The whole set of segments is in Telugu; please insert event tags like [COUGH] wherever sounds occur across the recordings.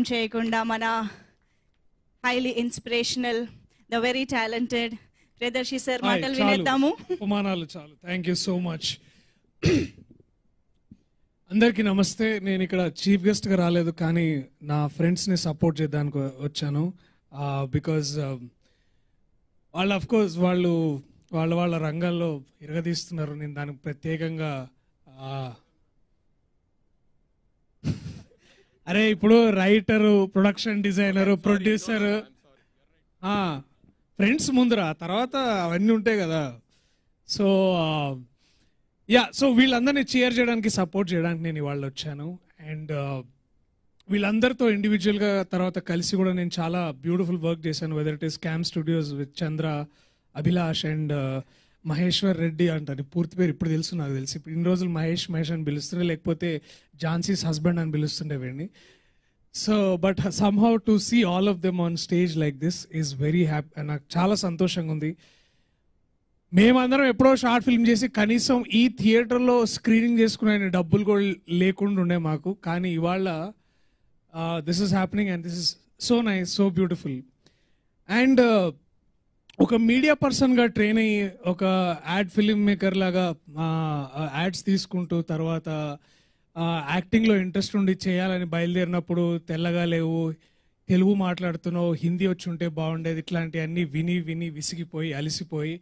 ఆలస్యం చేయకుండా మన highly inspirational the very talented Pradarshi sir మాటలు వినేద్దాము ఉపమానాలు చాలు థ్యాంక్ యూ సో మచ్ అందరికీ నమస్తే నేను ఇక్కడ చీఫ్ గెస్ట్గా రాలేదు కానీ నా ఫ్రెండ్స్ని సపోర్ట్ చేయడానికి వచ్చాను బికాజ్ um, వాళ్ళు అఫ్ కోర్స్ వాళ్ళు వాళ్ళ వాళ్ళ రంగాల్లో ఇరగదీస్తున్నారు నేను దానికి ప్రత్యేకంగా అరే ఇప్పుడు writer production designer producer friends ముందురా తర్వాత అవన్నీ ఉంటాయి కదా సో యా సో వీళ్ళందరినీ చేర్ చేయడానికి సపోర్ట్ చేయడానికి నేను ఇవాళ వచ్చాను అండ్ వీళ్ళందరితో ఇండివిజువల్గా తర్వాత కలిసి కూడా నేను చాలా బ్యూటిఫుల్ వర్క్ చేశాను whether it is cam studios with Chandra Abhilash and Maheshwar Reddy అంటారు పూర్తి పేరు ఇప్పుడు తెలుసు నాకు తెలిసి ఇప్పుడు ఇన్ని రోజులు మహేష్ మహేష్ అని పిలుస్తుండే లేకపోతే ఝాన్సీస్ హస్బెండ్ అని పిలుస్తుండే వీడిని so but somehow to see all of them on stage like this is very happy నాకు చాలా సంతోషంగా ఉంది మేమందరం ఎప్పుడో షార్ట్ ఫిల్మ్ చేసి కనీసం ఈ థియేటర్లో స్క్రీనింగ్ చేసుకునే డబ్బులు కూడా లేకుండా ఉండే మాకు కానీ ఇవాళ this is happening and this is so nice so beautiful and ఒక మీడియా పర్సన్గా ట్రైన్ అయ్యి ఒక యాడ్ ఫిలిం మేకర్ లాగా యాడ్స్ తీసుకుంటూ తర్వాత యాక్టింగ్లో ఇంట్రెస్ట్ ఉండి చేయాలని బయలుదేరినప్పుడు తెల్లగా లేవు తెలుగు మాట్లాడుతున్నావు హిందీ వచ్చి ఉంటే బాగుండేది ఇట్లాంటివన్నీ విని విని విసిగిపోయి అలసిపోయి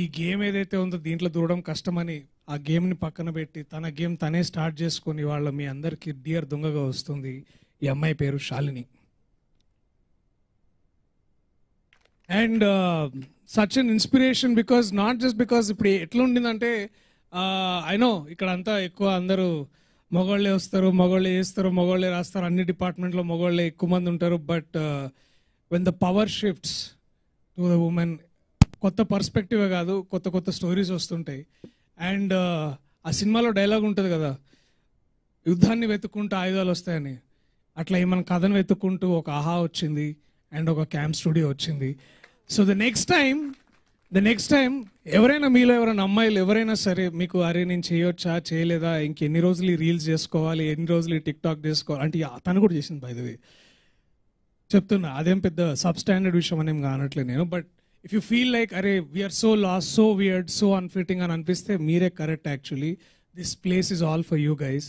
ఈ గేమ్ ఏదైతే ఉందో దీంట్లో దూడడం కష్టమని ఆ గేమ్ని పక్కన పెట్టి తన గేమ్ తనే స్టార్ట్ చేసుకుని వాళ్ళ మీ అందరికీ డియర్ దొంగగా వస్తుంది ఈ అమ్మాయి పేరు Shalini and such an inspiration because not just because ఇప్పుడు ఎట్లా ఉండిందంటే ఐ నో ఇక్కడ అంతా ఎక్కువ అందరూ మగవాళ్ళే వస్తారు మగవాళ్ళే చేస్తారు మగవాళ్ళే రాస్తారు అన్ని డిపార్ట్మెంట్లో మగవాళ్ళే ఎక్కువ మంది ఉంటారు but when the power shifts to the women కొత్త పర్స్పెక్టివే కాదు కొత్త కొత్త స్టోరీస్ వస్తుంటాయి అండ్ ఆ సినిమాలో డైలాగ్ ఉంటుంది కదా యుద్ధాన్ని వెతుక్కుంటూ ఆయుధాలు వస్తాయని అట్లా ఏమైనా కథను వెతుక్కుంటూ ఒక ఆహా వచ్చింది అండ్ ఒక క్యాంప్ స్టూడియో వచ్చింది so the next time the next time ఎవరైనా మీలో ఎవరైనా అమ్మాయిలు ఎవరైనా సరే మీకు అరే నేను చేయొచ్చా చేయలేదా ఇంకెన్ని రోజులు రీల్స్ చేసుకోవాలి ఎన్ని రోజులు టిక్ టాక్ చేసుకోవాలి అంటే తను కూడా చేసింది బయదవి చెప్తున్నా అదేం పెద్ద సబ్ స్టాండర్డ్ విషయం అనేం కానట్లేదు నేను but if you feel like అరే we're so lost so weird so unfitting అని అనిపిస్తే మీరే correct actually this place is all for you guys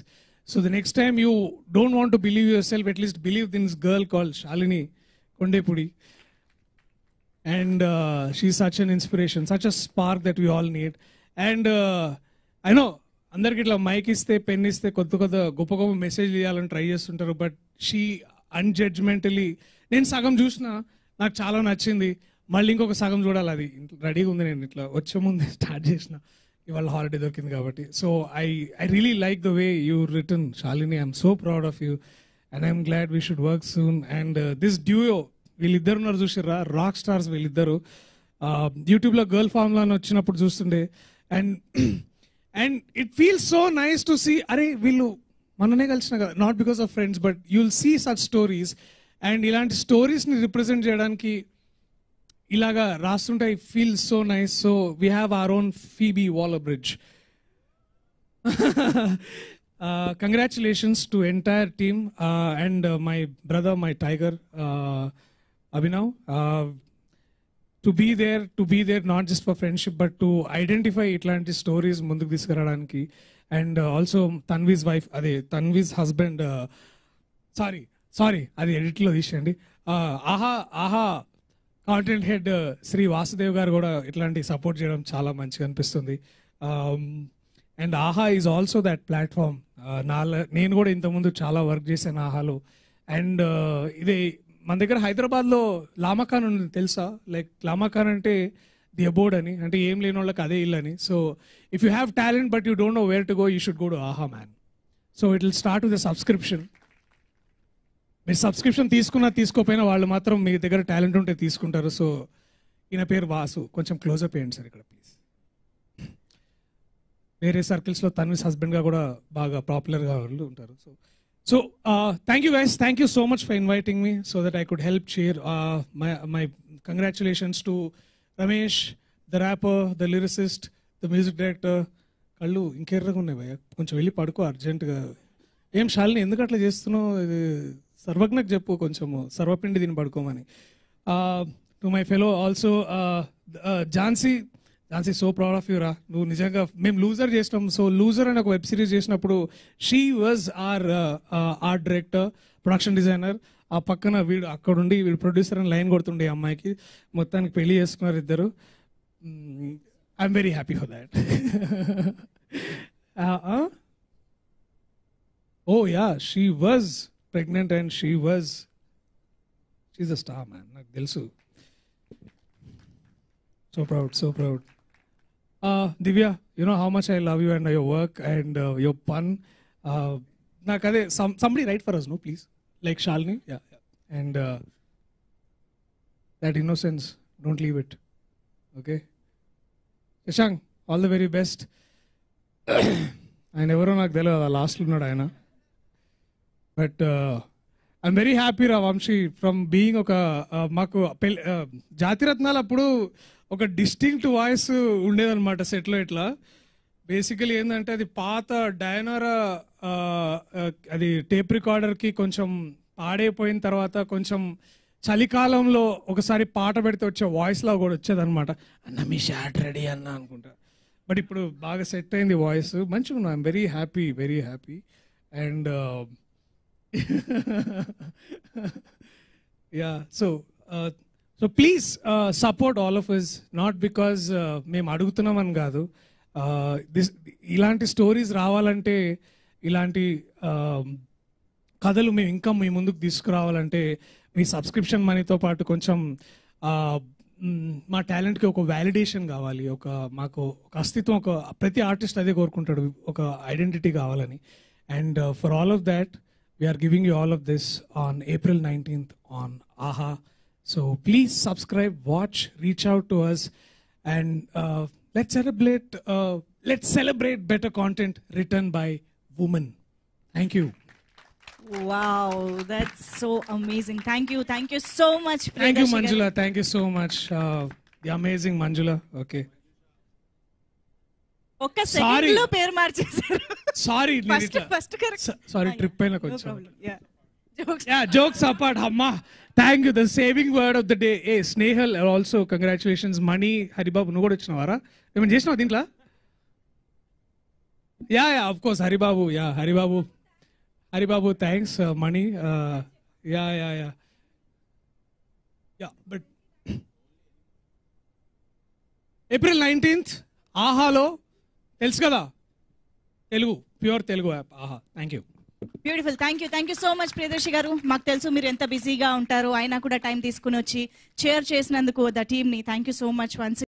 so the next time you don't want to believe yourself at least believe this girl call Shalini Kondepudi and she such an inspiration such a spark that we all need and I know అందరికి ఇట్లా మైక్ ఇస్తే పెన్ ఇస్తే కొత్త కొత్త గొప్ప గొప్ప మెసేజ్ ఇవ్వాలని ట్రై చేస్తుంటారు బట్ షీ అన్జడ్జ్మెంటలీ నేను సగం చూసిన నాకు చాలా నచ్చింది మళ్ళీ ఇంకొక సగం చూడాలి అది రెడీగా ఉంది నేను ఇట్లా వచ్చే ముందే స్టార్ట్ చేసిన ఇవాళ హాలిడే దొరికింది కాబట్టి so I I really like the way you return Shalini I'm so proud of you and I'm glad we should work soon and this duo వీళ్ళిద్దరు ఉన్నారు చూసిర్రా రాక్ స్టార్స్ వీళ్ళిద్దరు యూట్యూబ్లో గర్ల్ ఫామ్లో అని వచ్చినప్పుడు చూస్తుండే and and it feels so nice to see అరే వీళ్ళు మననే కలిసిన కదా not because of friends but you'll see such stories and ఇలాంటి స్టోరీస్ని రిప్రజెంట్ చేయడానికి ఇలాగా రాస్తుంటే I feel so nice so we have our own Phoebe Waller Bridge congratulations to entire team and my brother my tiger Abhinav to be there to be there not just for friendship but to identify ఇట్లాంటి స్టోరీస్ ముందుకు తీసుకురావడానికి అండ్ ఆల్సో తన్వీస్ వైఫ్ అదే తన్వీజ్ హస్బెండ్ సారీ సారీ అది ఎడిట్లో తీసేయండి uh, Aha Aha content head uh, Shri Vasudev garu కూడా ఇట్లాంటి సపోర్ట్ చేయడం చాలా మంచిగా అనిపిస్తుంది and um, Aha is also that platform నా నేను కూడా ఇంతకుముందు చాలా వర్క్ చేశాను ఆహాలో అండ్ uh, ఇది మన దగ్గర హైదరాబాద్లో లామాఖాన్ ఉంది తెలుసా లైక్ లామాఖాన్ అంటే ది అబోర్డ్ అని అంటే ఏం లేని వాళ్ళకి అదే ఇల్లు అని so if you have talent but you don't know where to go you should go to Aha man so it will start with subscription మీరు సబ్స్క్రిప్షన్ తీసుకున్నా తీసుకోపోయినా వాళ్ళు మాత్రం మీ దగ్గర టాలెంట్ ఉంటే తీసుకుంటారు సో ఈయన పేరు వాసు కొంచెం క్లోజప్ వేయండి సార్ ఇక్కడ ప్లీజ్ వేరే సర్కిల్స్లో తన్విస్ హస్బెండ్గా కూడా బాగా పాపులర్గా వాళ్ళు ఉంటారు so So uh, thank you guys. Thank you so much for inviting me so that I could help share uh, my, my congratulations to Ramesh, the rapper, the lyricist, the music director. కళ్ళు ఇంకెర్రగా ఉన్నాయి భయ కొంచెం వెళ్ళి పడుకో అర్జెంటుగా ఏం షాలిని ఎందుకు అట్లా చేస్తున్నావు ఇది సర్వజ్ఞకు చెప్పు కొంచెము సర్వపిండి దీన్ని పడుకోమని to my fellow also Jhansi Jhansi so proud of యూరా నువ్వు నిజంగా మేము లూజర్ చేసినాం సో లూజర్ అని ఒక వెబ్ సిరీస్ చేసినప్పుడు she was are art director production designer ఆ పక్కన వీడు అక్కడుండి వీడు ప్రొడ్యూసర్ అని లైన్ కొడుతుండే అమ్మాయికి మొత్తానికి పెళ్లి చేసుకున్నారు ఇద్దరు I'm very happy for that oh yeah she was pregnant and she was she's a star man నాకు తెలుసు so proud so proud Uh, Divya, you know how much I love you and your work and uh, your pun. Uh, some, somebody write for us, no, please. Like Shalini. Yeah. yeah. And uh, that innocence, don't leave it. Okay. Shashank, all the very best. [COUGHS] I never know the last one, I, but. Uh, I'm very happy రా వంశీ ఫ్రమ్ బీయింగ్ ఒక మాకు జాతిరత్నాలు అప్పుడు ఒక డిస్టింక్ట్ వాయిస్ ఉండేదన్నమాట సెట్లో ఇట్లా బేసికలీ ఏంటంటే అది పాత డయనారా అది టేప్ రికార్డర్కి కొంచెం పాడైపోయిన తర్వాత కొంచెం చలికాలంలో ఒకసారి పాట పెడితే వచ్చే వాయిస్లో కూడా వచ్చేదన్నమాట అన్న మీ షాట్ రెడీ అన్న అనుకుంటా బట్ ఇప్పుడు బాగా సెట్ అయింది వాయిస్ మంచిగా ఉన్నాను I'm very happy very happy and yeah so so please support all of is not because మేము అడుగుతున్నామని కాదు దిస్ uh, ఇలాంటి స్టోరీస్ రావాలంటే ఇలాంటి um, కథలు మేము ఇంకా మీ ముందుకు తీసుకురావాలంటే మీ సబ్స్క్రిప్షన్ మనీతో పాటు కొంచెం uh, మా టాలెంట్కి ఒక వ్యాలిడేషన్ కావాలి ఒక మాకు ఒక అస్తిత్వం ఒక ప్రతి ఆర్టిస్ట్ అదే కోరుకుంటాడు ఒక ఐడెంటిటీ కావాలని and for all of that We are giving you all of this on April 19th on AHA. So please subscribe, watch, reach out to us, and uh, let's celebrate. Uh, let's celebrate better content written by women. Thank you. Wow, that's so amazing. Thank you. Thank you so much. Preta Thank you, Manjula. Thank you so much. Uh, the amazing Manjula. Okay. ఒక్క సెకండ్ లో పేరు మార్చేశారు sorry first first sorry trip అయినా కొంచెం జోక్స్ అపార్ట్ అమ్మా thank you the saving word of the day a Snehal also congratulations Mani Haribabu నువ్వు కూడా వచ్చినవారా ఏమైనా చేసినావు దీంట్లో yeah yeah of course Haribabu yeah Haribabu Haribabu thanks Mani yeah yeah yeah yeah but April nineteenth ఆహాలో తెలుసు కదా Telugu pure Telugu app Aha thank you beautiful thank you thank you so much Priyadarshi garu మాకు తెలుసు మీరు ఎంత బిజీగా ఉంటారో అయినా కూడా టైం తీసుకుని వచ్చి షేర్ చేసినందుకు ద ని thank you so much once